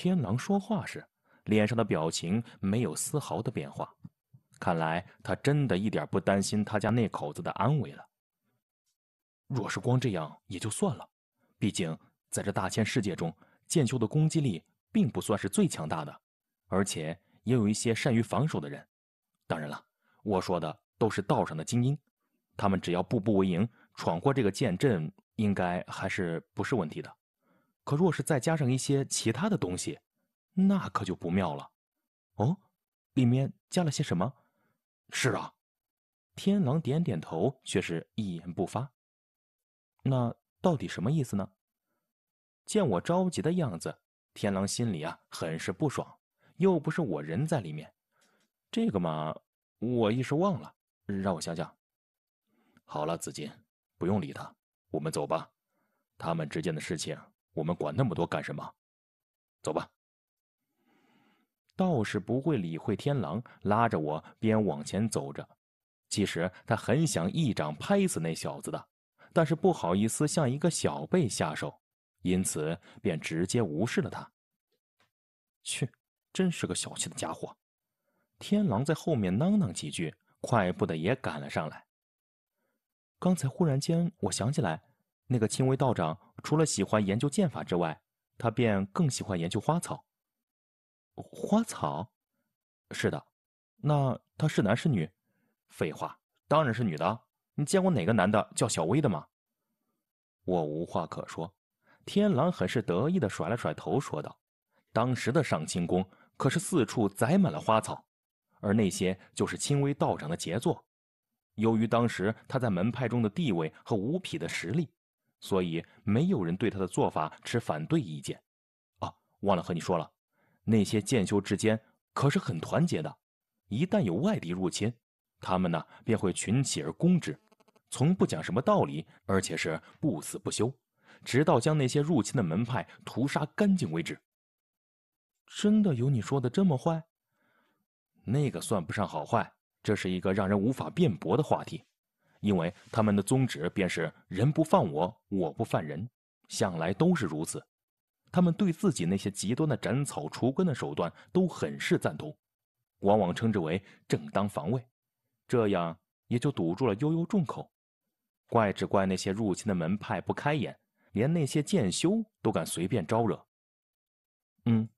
天狼说话时，脸上的表情没有丝毫的变化，看来他真的一点不担心他家那口子的安危了。若是光这样也就算了，毕竟在这大千世界中，剑修的攻击力并不算是最强大的，而且也有一些善于防守的人。当然了，我说的都是道上的精英，他们只要步步为营，闯过这个剑阵，应该还是不是问题的。可若是再加上一些其他的东西，那可就不妙了。哦，里面加了些什么？是啊，天狼点点头，却是一言不发。那到底什么意思呢？见我着急的样子，天狼心里啊很是不爽。又不是我人在里面，这个嘛，我一时忘了。让我想想。好了，子金，不用理他，我们走吧。他们之间的事情。我们管那么多干什么？走吧。道士不会理会天狼，拉着我边往前走着。其实他很想一掌拍死那小子的，但是不好意思向一个小辈下手，因此便直接无视了他。去，真是个小气的家伙！天狼在后面囔囔几句，快步的也赶了上来。刚才忽然间，我想起来。那个青微道长除了喜欢研究剑法之外，他便更喜欢研究花草。花草？是的。那他是男是女？废话，当然是女的。你见过哪个男的叫小薇的吗？我无话可说。天狼很是得意的甩了甩头，说道：“当时的上清宫可是四处栽满了花草，而那些就是轻微道长的杰作。由于当时他在门派中的地位和无匹的实力。”所以没有人对他的做法持反对意见，啊，忘了和你说了，那些剑修之间可是很团结的，一旦有外敌入侵，他们呢便会群起而攻之，从不讲什么道理，而且是不死不休，直到将那些入侵的门派屠杀干净为止。真的有你说的这么坏？那个算不上好坏，这是一个让人无法辩驳的话题。因为他们的宗旨便是“人不犯我，我不犯人”，向来都是如此。他们对自己那些极端的斩草除根的手段都很是赞同，往往称之为正当防卫。这样也就堵住了悠悠众口。怪只怪那些入侵的门派不开眼，连那些剑修都敢随便招惹。嗯，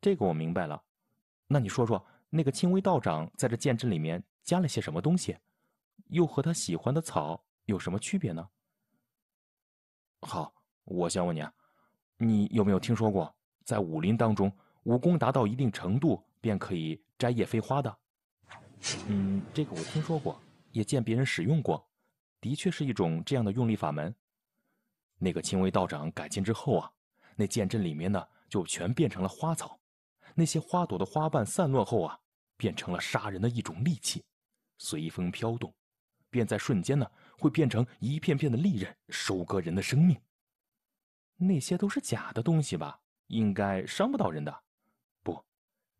这个我明白了。那你说说，那个青微道长在这剑阵里面加了些什么东西？又和他喜欢的草有什么区别呢？好，我先问你啊，你有没有听说过，在武林当中，武功达到一定程度，便可以摘叶飞花的？嗯，这个我听说过，也见别人使用过，的确是一种这样的用力法门。那个青微道长改进之后啊，那剑阵里面呢，就全变成了花草，那些花朵的花瓣散落后啊，变成了杀人的一种利器，随风飘动。便在瞬间呢，会变成一片片的利刃，收割人的生命。那些都是假的东西吧？应该伤不到人的。不，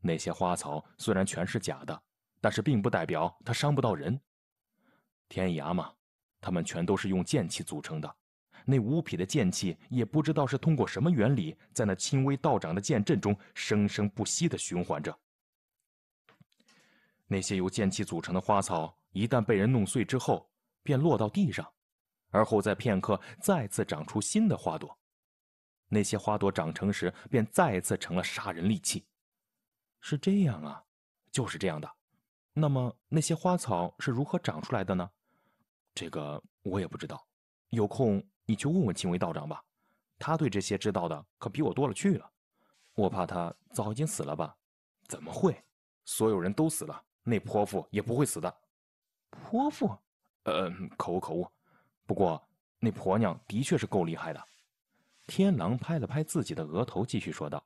那些花草虽然全是假的，但是并不代表它伤不到人。天涯嘛，他们全都是用剑气组成的。那无匹的剑气也不知道是通过什么原理，在那轻微道长的剑阵中生生不息的循环着。那些由剑气组成的花草。一旦被人弄碎之后，便落到地上，而后在片刻再次长出新的花朵。那些花朵长成时，便再次成了杀人利器。是这样啊？就是这样的。那么那些花草是如何长出来的呢？这个我也不知道。有空你去问问青微道长吧，他对这些知道的可比我多了去了。我怕他早已经死了吧？怎么会？所有人都死了，那泼妇也不会死的。泼妇，呃，口误口误。不过那婆娘的确是够厉害的。天狼拍了拍自己的额头，继续说道：“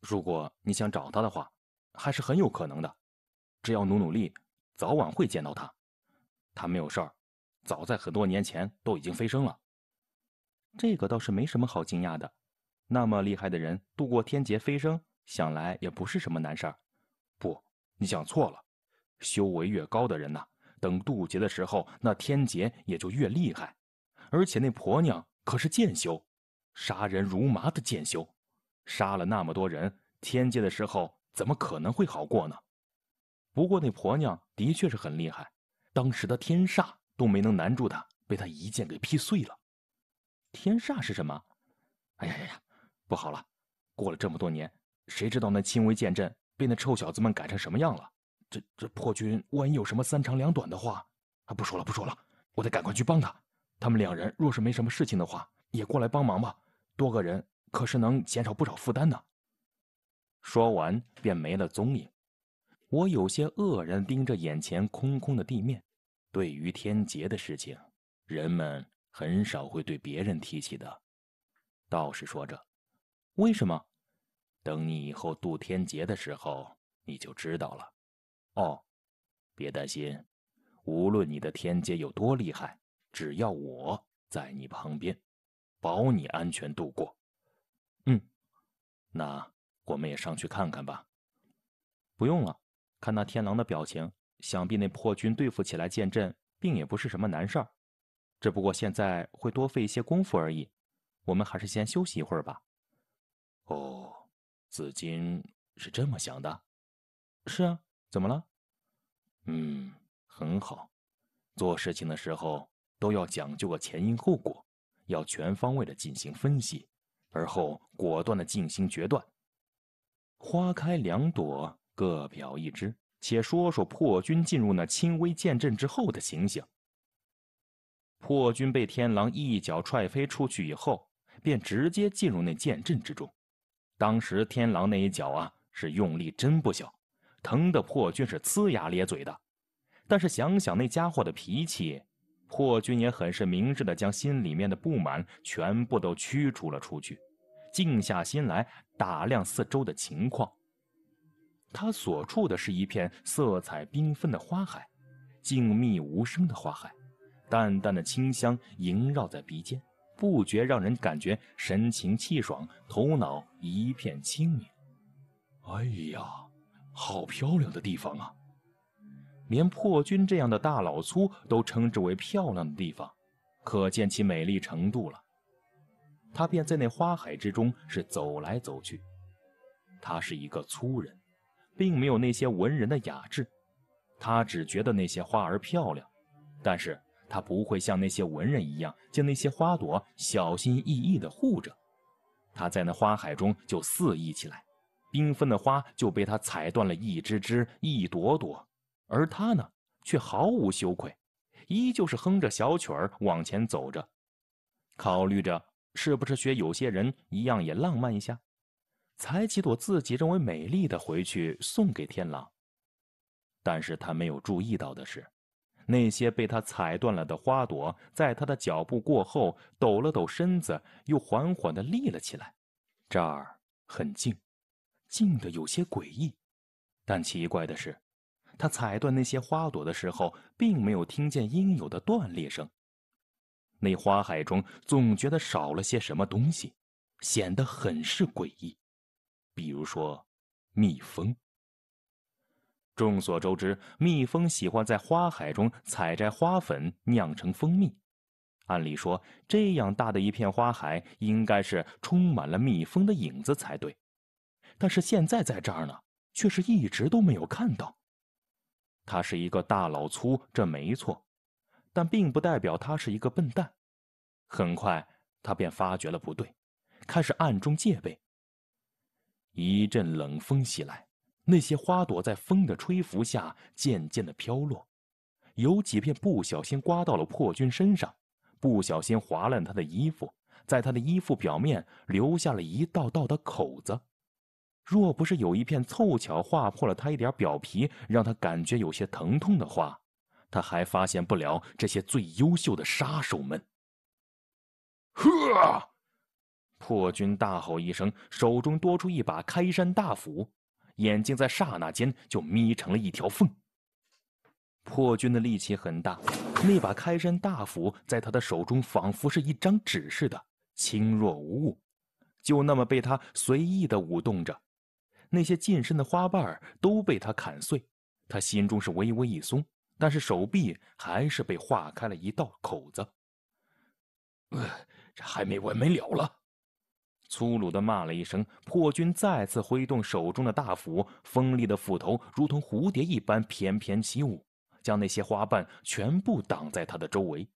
如果你想找她的话，还是很有可能的。只要努努力，早晚会见到她。她没有事儿，早在很多年前都已经飞升了。这个倒是没什么好惊讶的。那么厉害的人度过天劫飞升，想来也不是什么难事儿。不，你想错了。修为越高的人呢？”等渡劫的时候，那天劫也就越厉害。而且那婆娘可是剑修，杀人如麻的剑修，杀了那么多人，天劫的时候怎么可能会好过呢？不过那婆娘的确是很厉害，当时的天煞都没能难住她，被她一剑给劈碎了。天煞是什么？哎呀呀呀，不好了！过了这么多年，谁知道那轻微剑阵被那臭小子们改成什么样了？这这破军万一有什么三长两短的话，啊！不说了，不说了，我得赶快去帮他。他们两人若是没什么事情的话，也过来帮忙吧，多个人可是能减少不少负担呢。说完便没了踪影。我有些愕然，盯着眼前空空的地面。对于天劫的事情，人们很少会对别人提起的。道士说着：“为什么？等你以后渡天劫的时候，你就知道了。”哦，别担心，无论你的天阶有多厉害，只要我在你旁边，保你安全度过。嗯，那我们也上去看看吧。不用了，看那天狼的表情，想必那破军对付起来剑阵，并也不是什么难事儿，只不过现在会多费一些功夫而已。我们还是先休息一会儿吧。哦，紫金是这么想的。是啊。怎么了？嗯，很好，做事情的时候都要讲究个前因后果，要全方位的进行分析，而后果断的进行决断。花开两朵，各表一枝。且说说破军进入那轻微剑阵之后的情形。破军被天狼一脚踹飞出去以后，便直接进入那剑阵之中。当时天狼那一脚啊，是用力真不小。疼的破军是呲牙咧嘴的，但是想想那家伙的脾气，破军也很是明智的将心里面的不满全部都驱逐了出去，静下心来打量四周的情况。他所处的是一片色彩缤纷的花海，静谧无声的花海，淡淡的清香萦绕在鼻尖，不觉让人感觉神清气爽，头脑一片清明。哎呀！好漂亮的地方啊！连破军这样的大老粗都称之为漂亮的地方，可见其美丽程度了。他便在那花海之中是走来走去。他是一个粗人，并没有那些文人的雅致，他只觉得那些花儿漂亮，但是他不会像那些文人一样将那些花朵小心翼翼地护着。他在那花海中就肆意起来。缤纷的花就被他踩断了一枝枝、一朵朵，而他呢，却毫无羞愧，依旧是哼着小曲儿往前走着，考虑着是不是学有些人一样也浪漫一下，采几朵自己认为美丽的回去送给天狼。但是他没有注意到的是，那些被他踩断了的花朵，在他的脚步过后抖了抖身子，又缓缓地立了起来。这儿很静。静得有些诡异，但奇怪的是，他踩断那些花朵的时候，并没有听见应有的断裂声。那花海中总觉得少了些什么东西，显得很是诡异。比如说，蜜蜂。众所周知，蜜蜂喜欢在花海中采摘花粉，酿成蜂蜜。按理说，这样大的一片花海，应该是充满了蜜蜂的影子才对。但是现在在这儿呢，却是一直都没有看到。他是一个大老粗，这没错，但并不代表他是一个笨蛋。很快，他便发觉了不对，开始暗中戒备。一阵冷风袭来，那些花朵在风的吹拂下渐渐的飘落，有几片不小心刮到了破军身上，不小心划烂他的衣服，在他的衣服表面留下了一道道的口子。若不是有一片凑巧划破了他一点表皮，让他感觉有些疼痛的话，他还发现不了这些最优秀的杀手们。呵！破军大吼一声，手中多出一把开山大斧，眼睛在刹那间就眯成了一条缝。破军的力气很大，那把开山大斧在他的手中仿佛是一张纸似的轻若无物，就那么被他随意的舞动着。那些近身的花瓣都被他砍碎，他心中是微微一松，但是手臂还是被划开了一道口子。呃，这还没完没了了！粗鲁的骂了一声，破军再次挥动手中的大斧，锋利的斧头如同蝴蝶一般翩翩起舞，将那些花瓣全部挡在他的周围。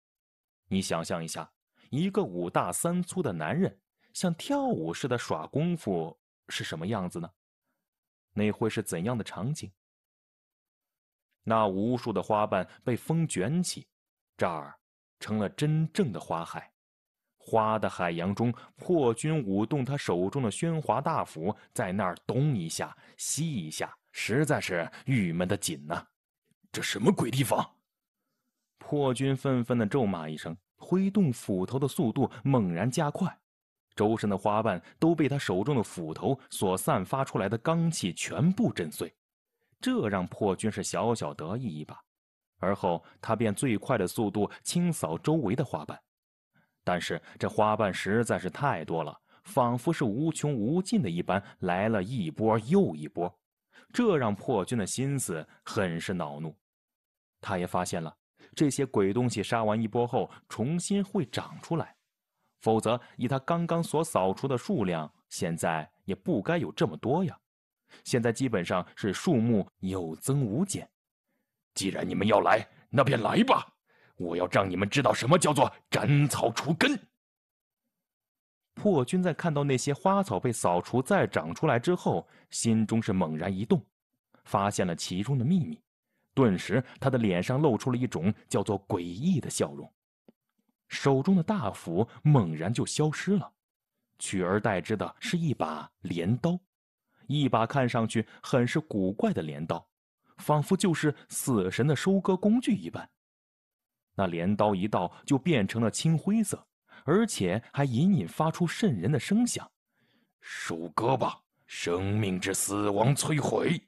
你想象一下，一个五大三粗的男人像跳舞似的耍功夫是什么样子呢？那会是怎样的场景？那无数的花瓣被风卷起，这儿成了真正的花海。花的海洋中，破军舞动他手中的喧哗大斧，在那儿咚一下，吸一下，实在是郁闷的紧呐！这什么鬼地方？破军愤愤的咒骂一声，挥动斧头的速度猛然加快。周身的花瓣都被他手中的斧头所散发出来的罡气全部震碎，这让破军是小小得意一把。而后，他便最快的速度清扫周围的花瓣，但是这花瓣实在是太多了，仿佛是无穷无尽的一般，来了一波又一波，这让破军的心思很是恼怒。他也发现了，这些鬼东西杀完一波后，重新会长出来。否则，以他刚刚所扫除的数量，现在也不该有这么多呀。现在基本上是数目有增无减。既然你们要来，那便来吧。我要让你们知道什么叫做斩草除根。破军在看到那些花草被扫除再长出来之后，心中是猛然一动，发现了其中的秘密，顿时他的脸上露出了一种叫做诡异的笑容。手中的大斧猛然就消失了，取而代之的是一把镰刀，一把看上去很是古怪的镰刀，仿佛就是死神的收割工具一般。那镰刀一到就变成了青灰色，而且还隐隐发出渗人的声响。收割吧，生命之死亡摧毁。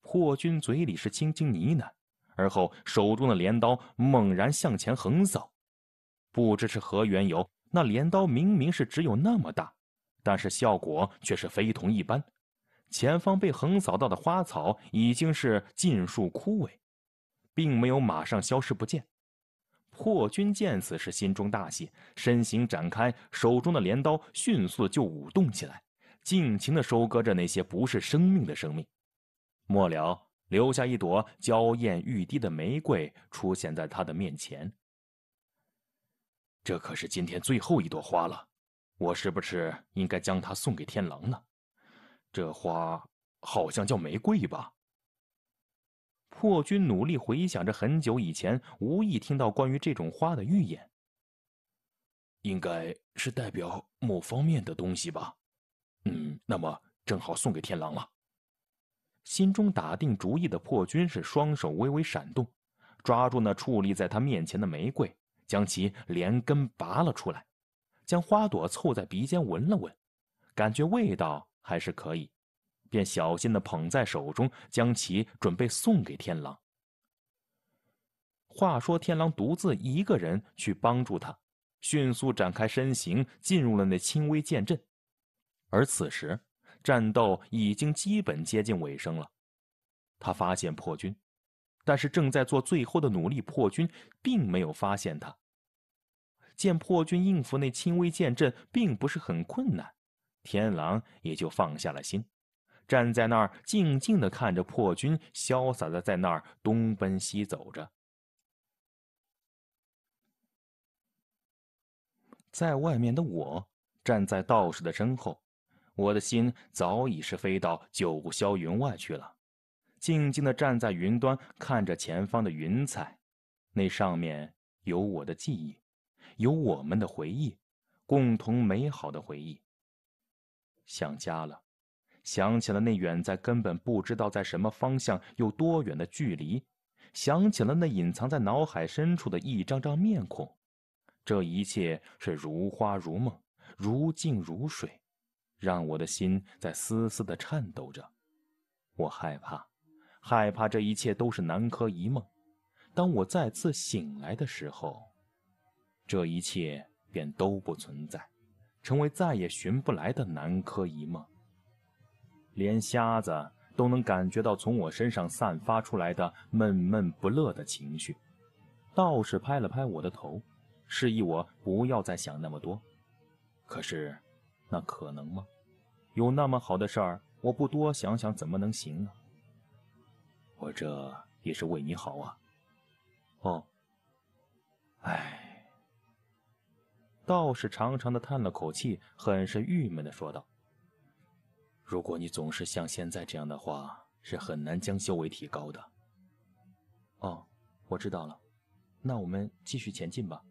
破军嘴里是轻轻呢喃，而后手中的镰刀猛然向前横扫。不知是何缘由，那镰刀明明是只有那么大，但是效果却是非同一般。前方被横扫到的花草已经是尽数枯萎，并没有马上消失不见。破军见此是心中大喜，身形展开，手中的镰刀迅速就舞动起来，尽情的收割着那些不是生命的生命。末了，留下一朵娇艳欲滴的玫瑰出现在他的面前。这可是今天最后一朵花了，我是不是应该将它送给天狼呢？这花好像叫玫瑰吧？破军努力回想着很久以前无意听到关于这种花的预言，应该是代表某方面的东西吧？嗯，那么正好送给天狼了。心中打定主意的破军是双手微微闪动，抓住那矗立在他面前的玫瑰。将其连根拔了出来，将花朵凑在鼻尖闻了闻，感觉味道还是可以，便小心的捧在手中，将其准备送给天狼。话说，天狼独自一个人去帮助他，迅速展开身形，进入了那轻微剑阵，而此时战斗已经基本接近尾声了，他发现破军。但是正在做最后的努力，破军并没有发现他。见破军应付那轻微剑阵并不是很困难，天狼也就放下了心，站在那儿静静的看着破军潇洒的在那儿东奔西走着。在外面的我站在道士的身后，我的心早已是飞到九霄云外去了。静静的站在云端，看着前方的云彩，那上面有我的记忆，有我们的回忆，共同美好的回忆。想家了，想起了那远在根本不知道在什么方向有多远的距离，想起了那隐藏在脑海深处的一张张面孔，这一切是如花如梦，如镜如水，让我的心在丝丝的颤抖着，我害怕。害怕这一切都是南柯一梦。当我再次醒来的时候，这一切便都不存在，成为再也寻不来的南柯一梦。连瞎子都能感觉到从我身上散发出来的闷闷不乐的情绪。道士拍了拍我的头，示意我不要再想那么多。可是，那可能吗？有那么好的事儿，我不多想想怎么能行呢？我这也是为你好啊！哦，哎，道士长长的叹了口气，很是郁闷的说道：“如果你总是像现在这样的话，是很难将修为提高的。”哦，我知道了，那我们继续前进吧。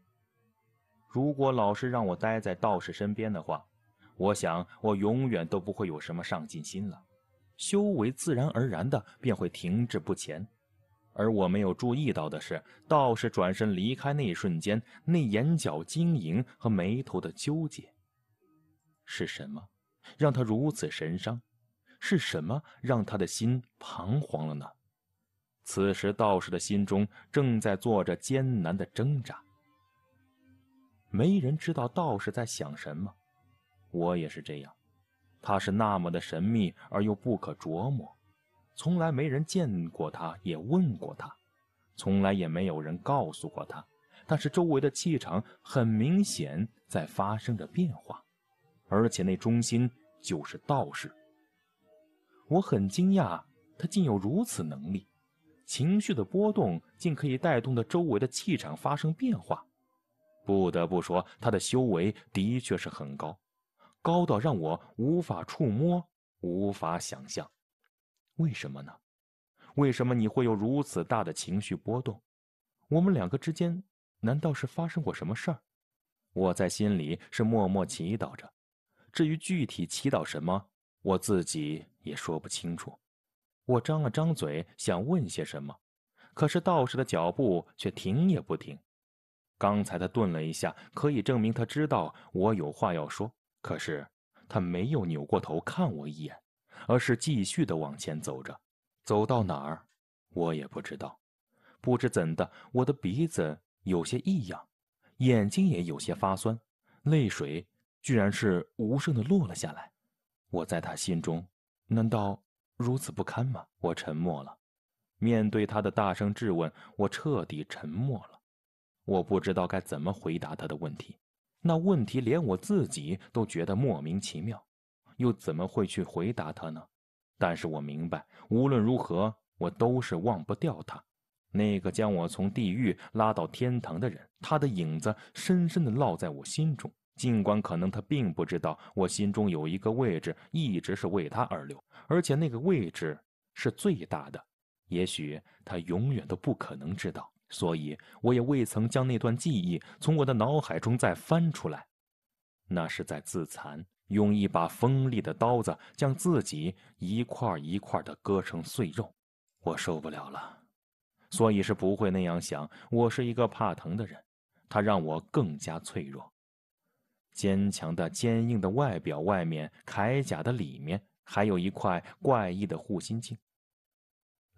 如果老是让我待在道士身边的话，我想我永远都不会有什么上进心了。修为自然而然的便会停滞不前，而我没有注意到的是，道士转身离开那一瞬间，那眼角晶莹和眉头的纠结，是什么让他如此神伤？是什么让他的心彷徨了呢？此时，道士的心中正在做着艰难的挣扎。没人知道道士在想什么，我也是这样。他是那么的神秘而又不可琢磨，从来没人见过他，也问过他，从来也没有人告诉过他。但是周围的气场很明显在发生着变化，而且那中心就是道士。我很惊讶，他竟有如此能力，情绪的波动竟可以带动的周围的气场发生变化。不得不说，他的修为的确是很高。高到让我无法触摸，无法想象。为什么呢？为什么你会有如此大的情绪波动？我们两个之间，难道是发生过什么事儿？我在心里是默默祈祷着。至于具体祈祷什么，我自己也说不清楚。我张了张嘴，想问些什么，可是道士的脚步却停也不停。刚才他顿了一下，可以证明他知道我有话要说。可是他没有扭过头看我一眼，而是继续的往前走着。走到哪儿，我也不知道。不知怎的，我的鼻子有些异样，眼睛也有些发酸，泪水居然是无声的落了下来。我在他心中，难道如此不堪吗？我沉默了。面对他的大声质问，我彻底沉默了。我不知道该怎么回答他的问题。那问题连我自己都觉得莫名其妙，又怎么会去回答他呢？但是我明白，无论如何，我都是忘不掉他，那个将我从地狱拉到天堂的人。他的影子深深的烙在我心中。尽管可能他并不知道，我心中有一个位置一直是为他而留，而且那个位置是最大的。也许他永远都不可能知道。所以，我也未曾将那段记忆从我的脑海中再翻出来。那是在自残，用一把锋利的刀子将自己一块一块的割成碎肉。我受不了了，所以是不会那样想。我是一个怕疼的人，它让我更加脆弱。坚强的、坚硬的外表，外面铠甲的里面，还有一块怪异的护心镜。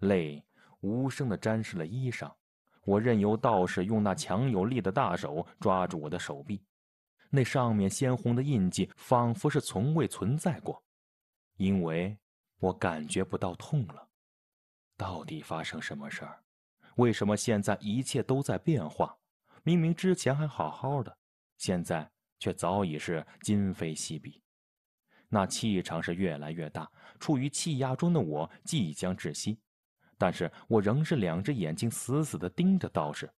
泪无声的沾湿了衣裳。我任由道士用那强有力的大手抓住我的手臂，那上面鲜红的印记仿佛是从未存在过，因为，我感觉不到痛了。到底发生什么事儿？为什么现在一切都在变化？明明之前还好好的，现在却早已是今非昔比。那气场是越来越大，处于气压中的我即将窒息。但是我仍是两只眼睛死死地盯着道士，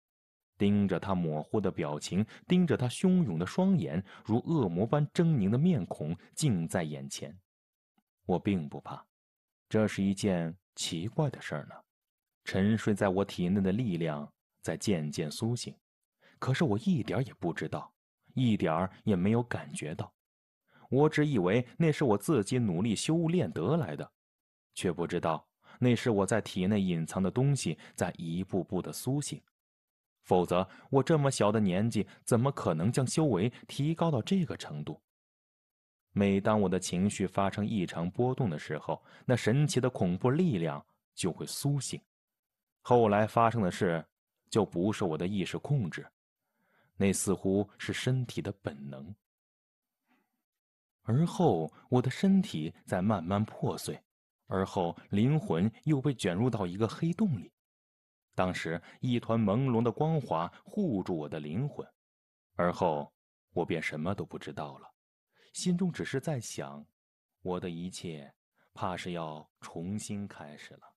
盯着他模糊的表情，盯着他汹涌的双眼，如恶魔般狰狞的面孔近在眼前。我并不怕，这是一件奇怪的事儿呢。沉睡在我体内的力量在渐渐苏醒，可是我一点也不知道，一点儿也没有感觉到。我只以为那是我自己努力修炼得来的，却不知道。那是我在体内隐藏的东西在一步步的苏醒，否则我这么小的年纪怎么可能将修为提高到这个程度？每当我的情绪发生异常波动的时候，那神奇的恐怖力量就会苏醒。后来发生的事就不受我的意识控制，那似乎是身体的本能。而后，我的身体在慢慢破碎。而后灵魂又被卷入到一个黑洞里，当时一团朦胧的光华护住我的灵魂，而后我便什么都不知道了，心中只是在想，我的一切怕是要重新开始了。